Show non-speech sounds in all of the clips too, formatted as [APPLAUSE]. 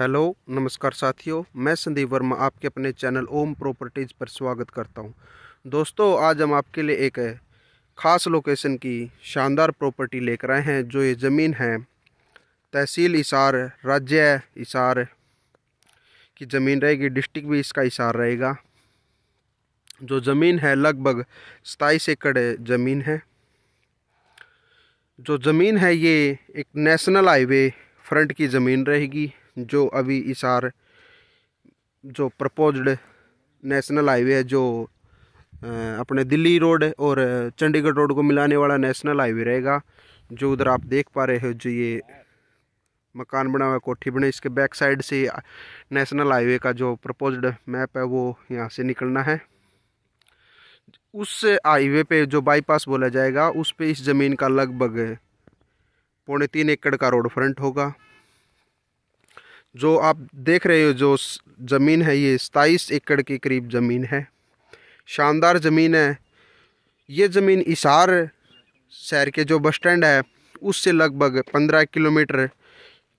hello नमस्कार साथियों मैं संदीप वर्मा आपके अपने चैनल ओम प्रॉपर्टीज़ पर स्वागत करता हूं दोस्तों आज हम आपके लिए एक ख़ास लोकेशन की शानदार प्रॉपर्टी लेकर आए हैं जो ये ज़मीन है तहसील इसार राज्य इसार की ज़मीन रहेगी डिस्ट्रिक्ट भी इसका इसार रहेगा जो ज़मीन है लगभग सताईस एकड़ ज़मीन है जो ज़मीन है ये एक नेशनल हाईवे फ्रंट की ज़मीन रहेगी जो अभी इस आर जो प्रपोज्ड नेशनल हाईवे है जो अपने दिल्ली रोड और चंडीगढ़ रोड को मिलाने वाला नेशनल हाईवे रहेगा जो उधर आप देख पा रहे हो जो ये मकान बना हुआ कोठी बने इसके बैक साइड से नेशनल हाईवे का जो प्रपोज्ड मैप है वो यहाँ से निकलना है उस हाईवे पे जो बाईपास बोला जाएगा उस पे इस ज़मीन का लगभग पौने तीन एकड़ का रोड फ्रंट होगा जो आप देख रहे हो जो ज़मीन है ये सताईस एकड़ के करीब ज़मीन है शानदार ज़मीन है ये ज़मीन इसार शहर के जो बस स्टैंड है उससे लगभग पंद्रह किलोमीटर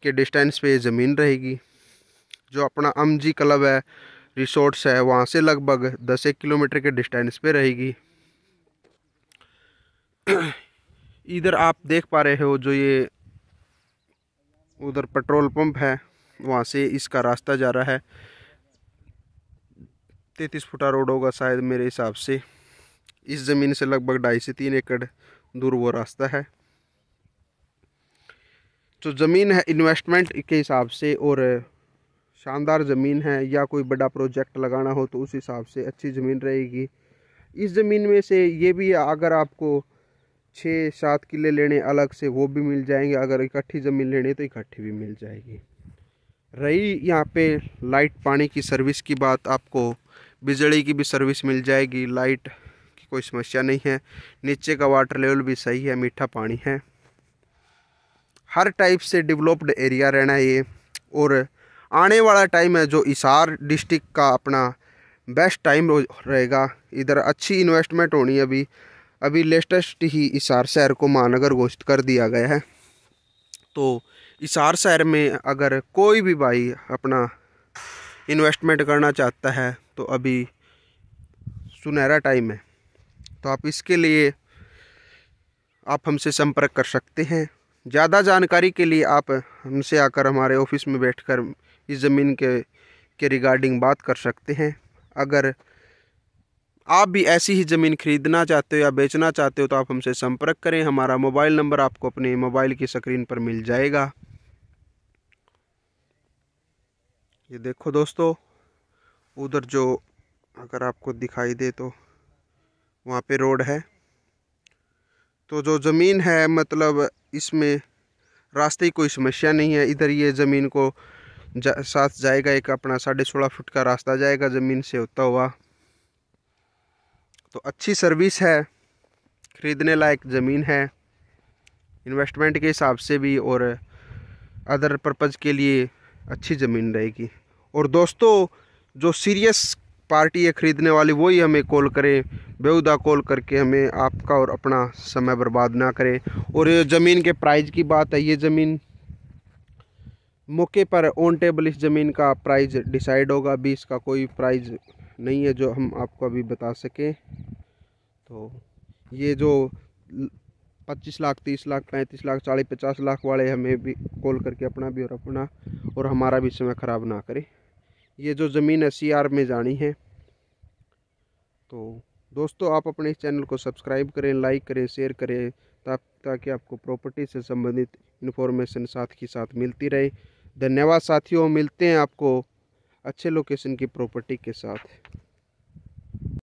के डिस्टेंस पे ज़मीन रहेगी जो अपना अमजी क्लब है रिसोर्ट्स है वहाँ से लगभग दस एक किलोमीटर के डिस्टेंस पे रहेगी [CLEARS THROAT] इधर आप देख पा रहे हो जो ये उधर पेट्रोल पंप है वहाँ से इसका रास्ता जा रहा है तैतीस फुटा रोड होगा शायद मेरे हिसाब से इस ज़मीन से लगभग ढाई से तीन एकड़ दूर वो रास्ता है तो ज़मीन है इन्वेस्टमेंट के हिसाब से और शानदार ज़मीन है या कोई बड़ा प्रोजेक्ट लगाना हो तो उस हिसाब से अच्छी ज़मीन रहेगी इस ज़मीन में से ये भी अगर आपको छः सात किले लेने अलग से वो भी मिल जाएंगे अगर इकट्ठी ज़मीन लेने तो इकट्ठी भी मिल जाएगी रही यहाँ पे लाइट पानी की सर्विस की बात आपको बिजली की भी सर्विस मिल जाएगी लाइट की कोई समस्या नहीं है नीचे का वाटर लेवल भी सही है मीठा पानी है हर टाइप से डेवलप्ड एरिया रहना है ये और आने वाला टाइम है जो इसार डिस्ट्रिक्ट का अपना बेस्ट टाइम रहेगा इधर अच्छी इन्वेस्टमेंट होनी है अभी अभी लेटेस्ट ही इसार शहर को महानगर घोषित कर दिया गया है तो इसार शहर में अगर कोई भी भाई अपना इन्वेस्टमेंट करना चाहता है तो अभी सुनहरा टाइम है तो आप इसके लिए आप हमसे संपर्क कर सकते हैं ज़्यादा जानकारी के लिए आप हमसे आकर हमारे ऑफिस में बैठकर इस ज़मीन के के रिगार्डिंग बात कर सकते हैं अगर आप भी ऐसी ही ज़मीन खरीदना चाहते हो या बेचना चाहते हो तो आप हमसे संपर्क करें हमारा मोबाइल नंबर आपको अपने मोबाइल की स्क्रीन पर मिल जाएगा ये देखो दोस्तों उधर जो अगर आपको दिखाई दे तो वहाँ पे रोड है तो जो ज़मीन है मतलब इसमें रास्ते की कोई समस्या नहीं है इधर ये ज़मीन को जा, साथ जाएगा एक अपना साढ़े सोलह फुट का रास्ता जाएगा ज़मीन से होता हुआ तो अच्छी सर्विस है ख़रीदने लायक ज़मीन है इन्वेस्टमेंट के हिसाब से भी और अदर पर्पज़ के लिए अच्छी ज़मीन रहेगी और दोस्तों जो सीरियस पार्टी है ख़रीदने वाली वही हमें कॉल करें बेहुदा कॉल करके हमें आपका और अपना समय बर्बाद ना करें और ये ज़मीन के प्राइस की बात है ये ज़मीन मौके पर ऑन टेबल इस ज़मीन का प्राइस डिसाइड होगा अभी इसका कोई प्राइस नहीं है जो हम आपको अभी बता सकें तो ये जो पच्चीस लाख तीस लाख पैंतीस लाख चालीस पचास लाख वाले हमें भी कॉल करके अपना भी और अपना और हमारा भी समय ख़राब ना करें ये जो ज़मीन है सी में जानी है तो दोस्तों आप अपने चैनल को सब्सक्राइब करें लाइक करें शेयर करें ताकि आपको प्रॉपर्टी से संबंधित इन्फॉर्मेशन साथ ही साथ मिलती रहे धन्यवाद साथियों मिलते हैं आपको अच्छे लोकेशन की प्रॉपर्टी के साथ